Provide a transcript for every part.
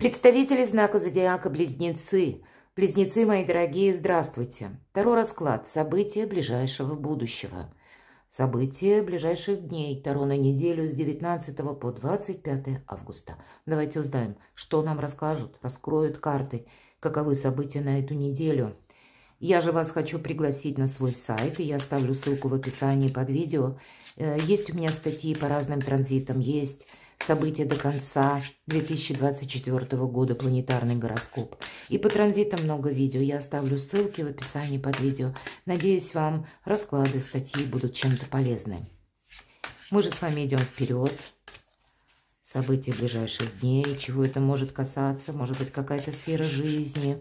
Представители знака зодиака Близнецы. Близнецы, мои дорогие, здравствуйте. Второй расклад. События ближайшего будущего. События ближайших дней. Таро на неделю с 19 по 25 августа. Давайте узнаем, что нам расскажут, раскроют карты, каковы события на эту неделю. Я же вас хочу пригласить на свой сайт, и я оставлю ссылку в описании под видео. Э, есть у меня статьи по разным транзитам, есть события до конца 2024 года, планетарный гороскоп. И по транзитам много видео. Я оставлю ссылки в описании под видео. Надеюсь, вам расклады, статьи будут чем-то полезны. Мы же с вами идем вперед. События ближайших дней, чего это может касаться, может быть какая-то сфера жизни,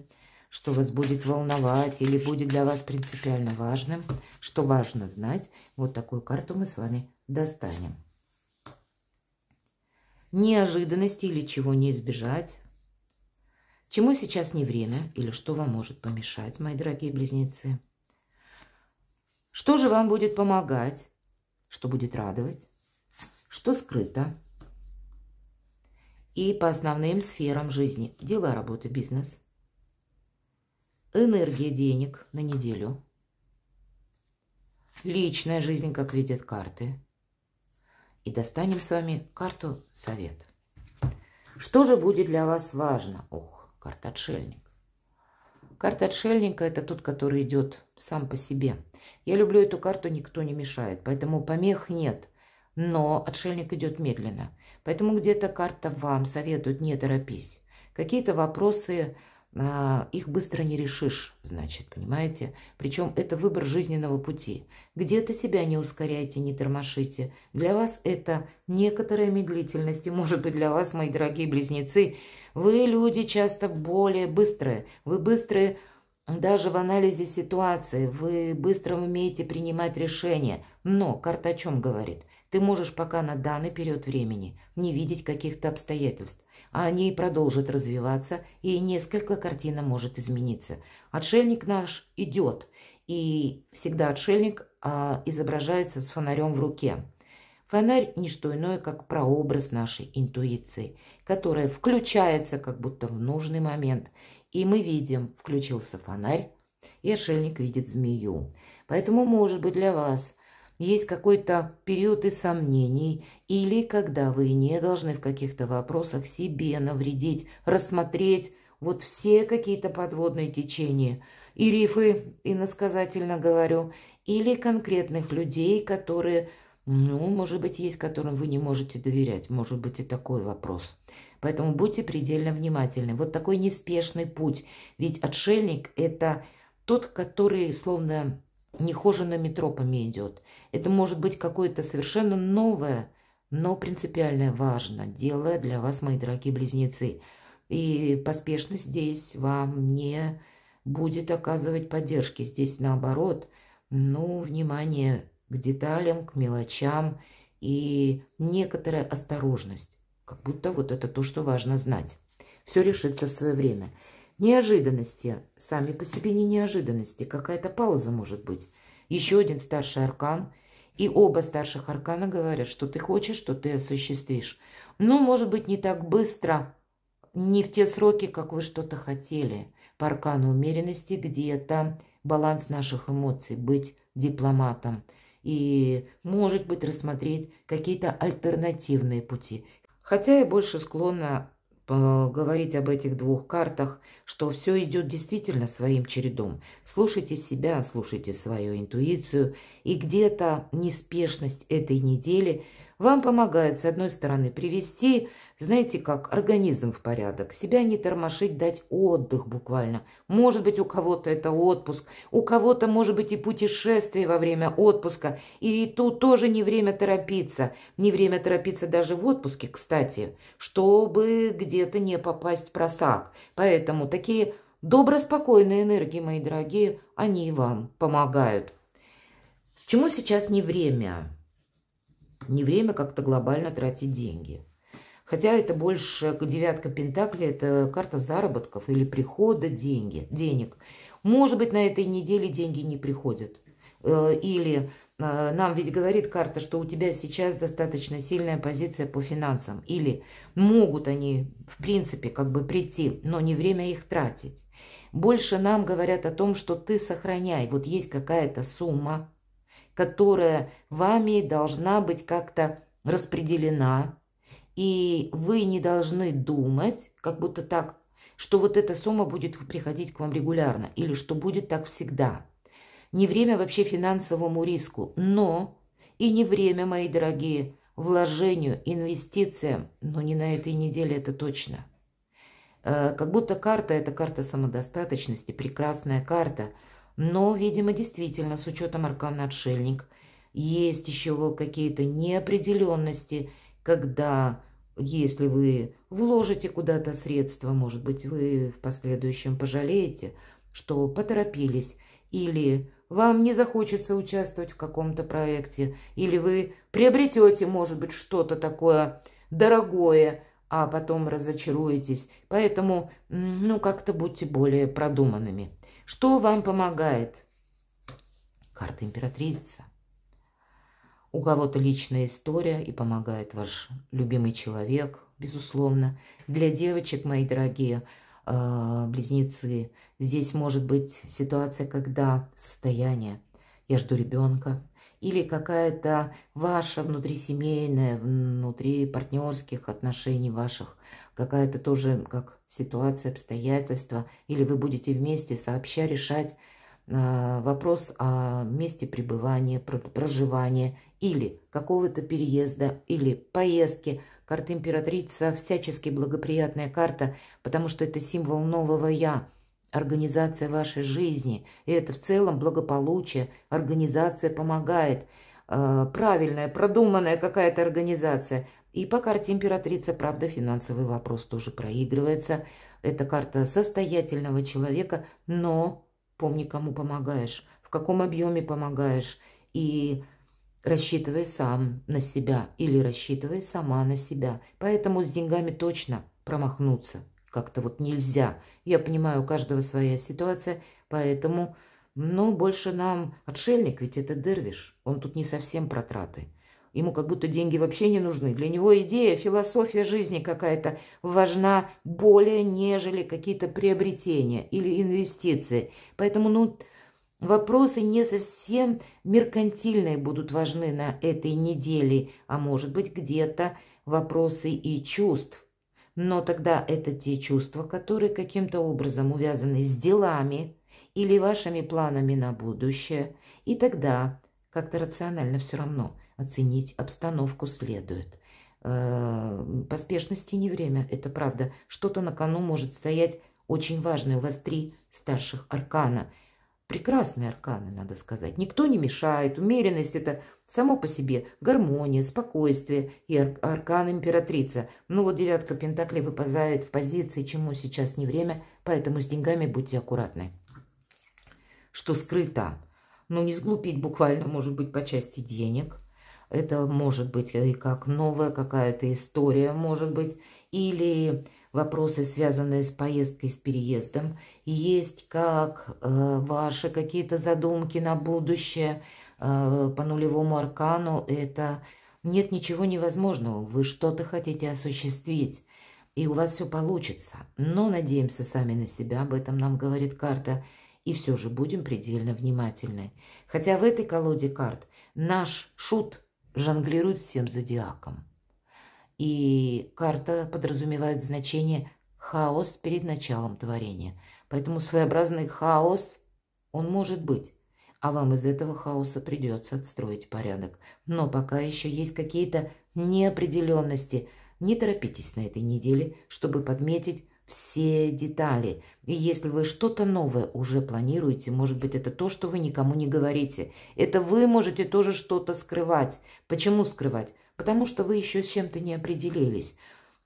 что вас будет волновать или будет для вас принципиально важным, что важно знать. Вот такую карту мы с вами достанем неожиданности или чего не избежать. Чему сейчас не время или что вам может помешать, мои дорогие близнецы? Что же вам будет помогать? Что будет радовать? Что скрыто? И по основным сферам жизни. Дела, работа, бизнес. Энергия денег на неделю. Личная жизнь, как видят карты и достанем с вами карту совет. Что же будет для вас важно? Ох, карта отшельник. Карта отшельника – это тот, который идет сам по себе. Я люблю эту карту, никто не мешает, поэтому помех нет. Но отшельник идет медленно. Поэтому где-то карта вам советует, не торопись. Какие-то вопросы а, их быстро не решишь, значит, понимаете? Причем это выбор жизненного пути. Где-то себя не ускоряйте, не тормошите. Для вас это некоторая медлительность, и, может быть, для вас, мои дорогие близнецы, вы люди часто более быстрые. Вы быстрые даже в анализе ситуации, вы быстро умеете принимать решения. Но карта о чем говорит? Ты можешь пока на данный период времени не видеть каких-то обстоятельств. А они продолжат развиваться, и несколько картина может измениться. Отшельник наш идет, и всегда отшельник а, изображается с фонарем в руке. Фонарь – не что иное, как прообраз нашей интуиции, которая включается как будто в нужный момент. И мы видим, включился фонарь, и отшельник видит змею. Поэтому, может быть, для вас есть какой-то период и сомнений, или когда вы не должны в каких-то вопросах себе навредить, рассмотреть вот все какие-то подводные течения, и рифы, иносказательно говорю, или конкретных людей, которые, ну, может быть, есть, которым вы не можете доверять, может быть, и такой вопрос. Поэтому будьте предельно внимательны. Вот такой неспешный путь, ведь отшельник – это тот, который словно нехоженными тропами идет. Это может быть какое-то совершенно новое, но принципиально важно дело для вас, мои дорогие близнецы. И поспешно здесь вам не будет оказывать поддержки. Здесь наоборот, ну, внимание к деталям, к мелочам и некоторая осторожность. Как будто вот это то, что важно знать. Все решится в свое время. Неожиданности. Сами по себе не неожиданности. Какая-то пауза может быть. Еще один старший аркан. И оба старших аркана говорят, что ты хочешь, что ты осуществишь. Но, ну, может быть, не так быстро, не в те сроки, как вы что-то хотели. По аркану умеренности где-то баланс наших эмоций, быть дипломатом. И, может быть, рассмотреть какие-то альтернативные пути. Хотя я больше склонна говорить об этих двух картах, что все идет действительно своим чередом. Слушайте себя, слушайте свою интуицию, и где-то неспешность этой недели – вам помогает, с одной стороны, привести, знаете как, организм в порядок, себя не тормошить, дать отдых буквально. Может быть, у кого-то это отпуск, у кого-то, может быть, и путешествие во время отпуска. И тут тоже не время торопиться, не время торопиться даже в отпуске, кстати, чтобы где-то не попасть в просак. Поэтому такие доброспокойные энергии, мои дорогие, они вам помогают. Чему сейчас не время? Не время как-то глобально тратить деньги. Хотя это больше девятка пентаклей, это карта заработков или прихода деньги, денег. Может быть, на этой неделе деньги не приходят. Э, или э, нам ведь говорит карта, что у тебя сейчас достаточно сильная позиция по финансам. Или могут они, в принципе, как бы прийти, но не время их тратить. Больше нам говорят о том, что ты сохраняй. Вот есть какая-то сумма, которая вами должна быть как-то распределена, и вы не должны думать, как будто так, что вот эта сумма будет приходить к вам регулярно или что будет так всегда. Не время вообще финансовому риску, но и не время, мои дорогие, вложению, инвестициям, но не на этой неделе это точно. Э, как будто карта – это карта самодостаточности, прекрасная карта – но, видимо, действительно, с учетом аркана отшельник, есть еще какие-то неопределенности, когда, если вы вложите куда-то средства, может быть, вы в последующем пожалеете, что поторопились, или вам не захочется участвовать в каком-то проекте, или вы приобретете, может быть, что-то такое дорогое, а потом разочаруетесь. Поэтому, ну, как-то будьте более продуманными. Что вам помогает? Карта императрица. У кого-то личная история и помогает ваш любимый человек, безусловно. Для девочек, мои дорогие, э, близнецы, здесь может быть ситуация, когда состояние. Я жду ребенка, или какая-то ваша внутрисемейная, внутри партнерских отношений ваших, какая-то тоже как ситуация, обстоятельства, или вы будете вместе сообща решать э, вопрос о месте пребывания, проживания, или какого-то переезда, или поездки. Карта императрица всячески благоприятная карта, потому что это символ нового «я», организация вашей жизни, и это в целом благополучие. Организация помогает. Э, правильная, продуманная какая-то организация. И по карте императрица, правда, финансовый вопрос тоже проигрывается. Это карта состоятельного человека, но помни, кому помогаешь, в каком объеме помогаешь. И рассчитывай сам на себя или рассчитывай сама на себя. Поэтому с деньгами точно промахнуться как-то вот нельзя. Я понимаю, у каждого своя ситуация, поэтому... Но ну, больше нам отшельник, ведь это дервиш. Он тут не совсем про траты. Ему как будто деньги вообще не нужны. Для него идея, философия жизни какая-то важна более, нежели какие-то приобретения или инвестиции. Поэтому, ну, вопросы не совсем меркантильные будут важны на этой неделе, а может быть где-то вопросы и чувств. Но тогда это те чувства, которые каким-то образом увязаны с делами или вашими планами на будущее. И тогда как-то рационально все равно оценить обстановку следует. Э, поспешности не время, это правда. Что-то на кону может стоять очень важное. У вас три старших аркана – Прекрасные арканы, надо сказать. Никто не мешает. Умеренность – это само по себе гармония, спокойствие и аркан императрица. Ну вот девятка пентаклей выпадает в позиции, чему сейчас не время, поэтому с деньгами будьте аккуратны. Что скрыто? Ну не сглупить буквально, может быть, по части денег. Это может быть э, и как новая какая-то история, может быть, или вопросы, связанные с поездкой, с переездом. Есть как э, ваши какие-то задумки на будущее э, по нулевому аркану. Это нет ничего невозможного. Вы что-то хотите осуществить, и у вас все получится. Но надеемся сами на себя, об этом нам говорит карта. И все же будем предельно внимательны. Хотя в этой колоде карт наш шут жонглирует всем зодиаком. И карта подразумевает значение «хаос» перед началом творения. Поэтому своеобразный хаос, он может быть. А вам из этого хаоса придется отстроить порядок. Но пока еще есть какие-то неопределенности. Не торопитесь на этой неделе, чтобы подметить все детали. И если вы что-то новое уже планируете, может быть, это то, что вы никому не говорите. Это вы можете тоже что-то скрывать. Почему скрывать? потому что вы еще с чем-то не определились.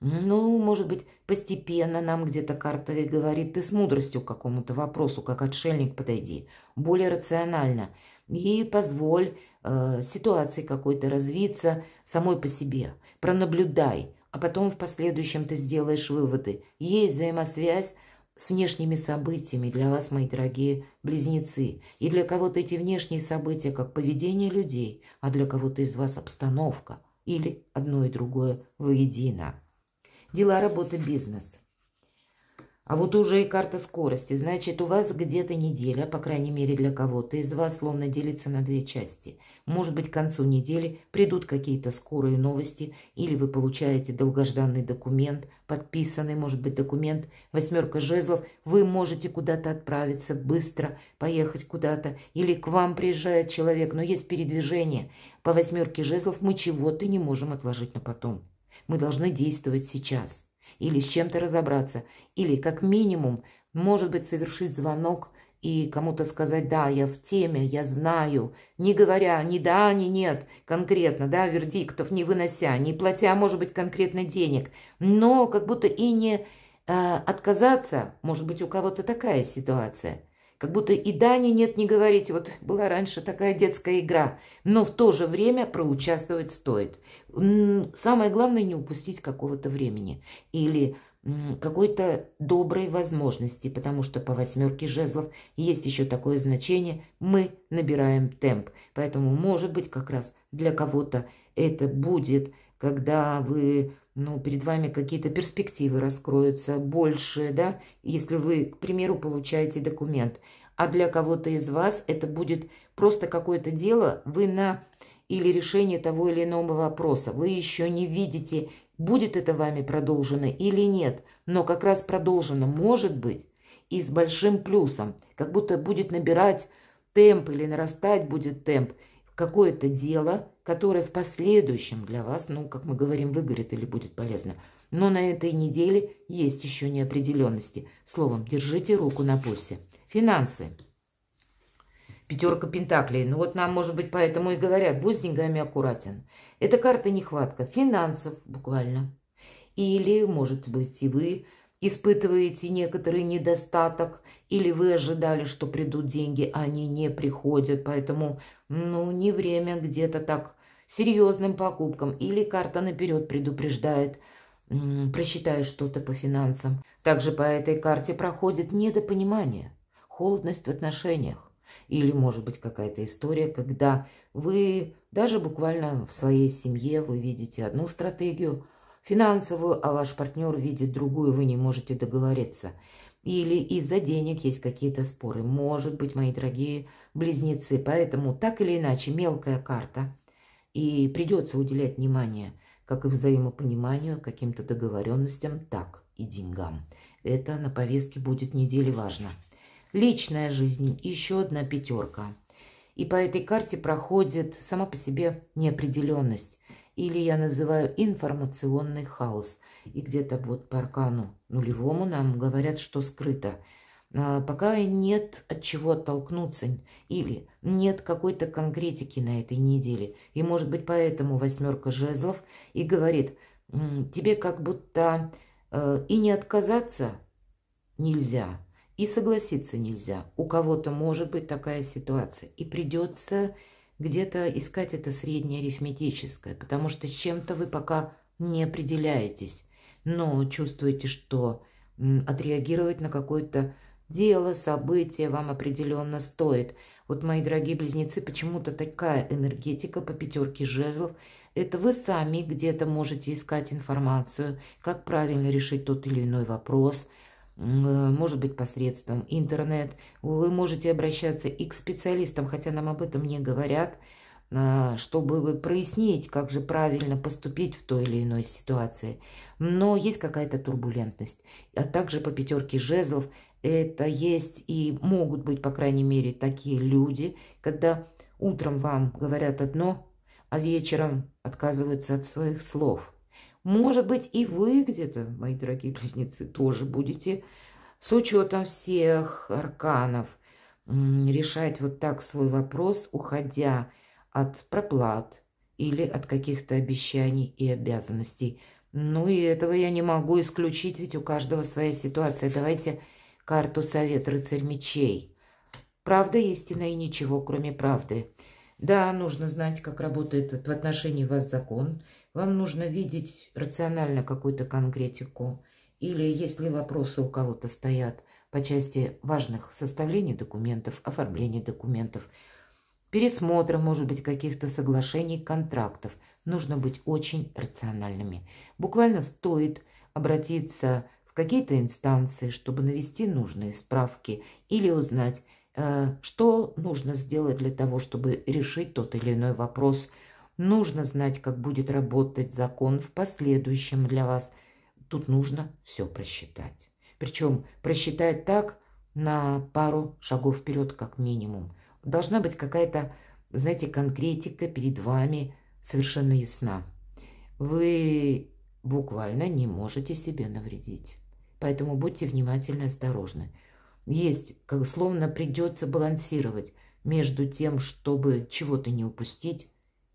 Ну, может быть, постепенно нам где-то карта и говорит, ты с мудростью к какому-то вопросу, как отшельник подойди, более рационально. И позволь э, ситуации какой-то развиться самой по себе, пронаблюдай, а потом в последующем ты сделаешь выводы. Есть взаимосвязь с внешними событиями для вас, мои дорогие близнецы. И для кого-то эти внешние события как поведение людей, а для кого-то из вас обстановка – или одно и другое воедино. Дела, работа, бизнес. А вот уже и карта скорости. Значит, у вас где-то неделя, по крайней мере для кого-то из вас, словно делится на две части. Может быть, к концу недели придут какие-то скорые новости, или вы получаете долгожданный документ, подписанный, может быть, документ «Восьмерка жезлов». Вы можете куда-то отправиться быстро, поехать куда-то, или к вам приезжает человек, но есть передвижение. По «Восьмерке жезлов» мы чего-то не можем отложить на потом. Мы должны действовать сейчас или с чем-то разобраться, или как минимум, может быть, совершить звонок и кому-то сказать «да, я в теме, я знаю», не говоря ни «да», ни «нет» конкретно, да, вердиктов не вынося, не платя, может быть, конкретно денег, но как будто и не э, отказаться, может быть, у кого-то такая ситуация – как будто и Дани нет не говорить, вот была раньше такая детская игра, но в то же время проучаствовать стоит. Самое главное не упустить какого-то времени или какой-то доброй возможности, потому что по восьмерке жезлов есть еще такое значение «мы набираем темп». Поэтому, может быть, как раз для кого-то это будет, когда вы ну, перед вами какие-то перспективы раскроются больше, да, если вы, к примеру, получаете документ. А для кого-то из вас это будет просто какое-то дело, вы на или решение того или иного вопроса. Вы еще не видите, будет это вами продолжено или нет, но как раз продолжено может быть и с большим плюсом, как будто будет набирать темп или нарастать будет темп какое-то дело – которая в последующем для вас, ну, как мы говорим, выгорит или будет полезна, Но на этой неделе есть еще неопределенности. Словом, держите руку на пульсе. Финансы. Пятерка пентаклей. Ну вот нам, может быть, поэтому и говорят, будь с деньгами аккуратен. Это карта нехватка финансов буквально. Или, может быть, и вы испытываете некоторый недостаток, или вы ожидали, что придут деньги, а они не приходят, поэтому, ну, не время где-то так серьезным покупкам, или карта наперед предупреждает, просчитаю что-то по финансам. Также по этой карте проходит недопонимание, холодность в отношениях, или, может быть, какая-то история, когда вы даже буквально в своей семье вы видите одну стратегию – финансовую, а ваш партнер видит другую, вы не можете договориться. Или из-за денег есть какие-то споры. Может быть, мои дорогие близнецы. Поэтому так или иначе мелкая карта. И придется уделять внимание как и взаимопониманию, каким-то договоренностям, так и деньгам. Это на повестке будет недели важно. Личная жизнь. Еще одна пятерка. И по этой карте проходит сама по себе неопределенность или я называю информационный хаос. И где-то вот по аркану нулевому нам говорят, что скрыто. А, пока нет от чего оттолкнуться или нет какой-то конкретики на этой неделе. И может быть поэтому восьмерка жезлов и говорит, тебе как будто э, и не отказаться нельзя, и согласиться нельзя. У кого-то может быть такая ситуация. И придется где-то искать это среднее арифметическое, потому что с чем-то вы пока не определяетесь, но чувствуете, что отреагировать на какое-то дело, событие вам определенно стоит. Вот, мои дорогие близнецы, почему-то такая энергетика по пятерке жезлов. Это вы сами где-то можете искать информацию, как правильно решить тот или иной вопрос – Э, может быть посредством интернет. Вы можете обращаться и к специалистам, хотя нам об этом не говорят, а, чтобы прояснить, как же правильно поступить в той или иной ситуации. Но есть какая-то турбулентность. А также по пятерке жезлов это есть и могут быть, по крайней мере, такие люди, когда утром вам говорят одно, а вечером отказываются от своих слов. Может быть, и вы где-то, мои дорогие близнецы, тоже будете с учетом всех арканов решать вот так свой вопрос, уходя от проплат или от каких-то обещаний и обязанностей. Ну и этого я не могу исключить, ведь у каждого своя ситуация. Давайте карту «Совет рыцарь мечей». Правда, истина и ничего, кроме правды. Да, нужно знать, как работает в отношении вас закон – вам нужно видеть рационально какую-то конкретику. Или если вопросы у кого-то стоят по части важных составлений документов, оформления документов, пересмотра, может быть, каких-то соглашений, контрактов, нужно быть очень рациональными. Буквально стоит обратиться в какие-то инстанции, чтобы навести нужные справки или узнать, э, что нужно сделать для того, чтобы решить тот или иной вопрос – Нужно знать, как будет работать закон в последующем для вас. Тут нужно все просчитать. Причем просчитать так на пару шагов вперед как минимум. Должна быть какая-то, знаете, конкретика перед вами совершенно ясна. Вы буквально не можете себе навредить. Поэтому будьте внимательны, и осторожны. Есть, как словно придется балансировать между тем, чтобы чего-то не упустить,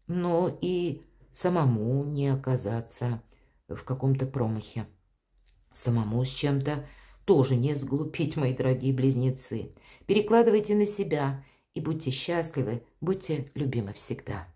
но и самому не оказаться в каком-то промахе. Самому с чем-то тоже не сглупить, мои дорогие близнецы. Перекладывайте на себя и будьте счастливы, будьте любимы всегда.